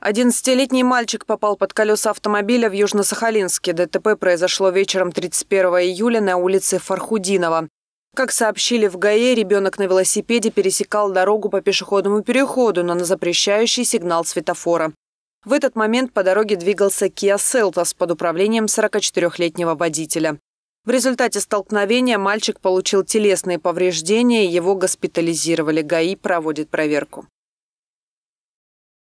Одиннадцатилетний мальчик попал под колеса автомобиля в Южно-Сахалинске. ДТП произошло вечером 31 июля на улице Фархудинова. Как сообщили в ГАИ, ребенок на велосипеде пересекал дорогу по пешеходному переходу, но на запрещающий сигнал светофора. В этот момент по дороге двигался Kia Seltos под управлением 44-летнего водителя. В результате столкновения мальчик получил телесные повреждения, его госпитализировали. ГАИ проводит проверку.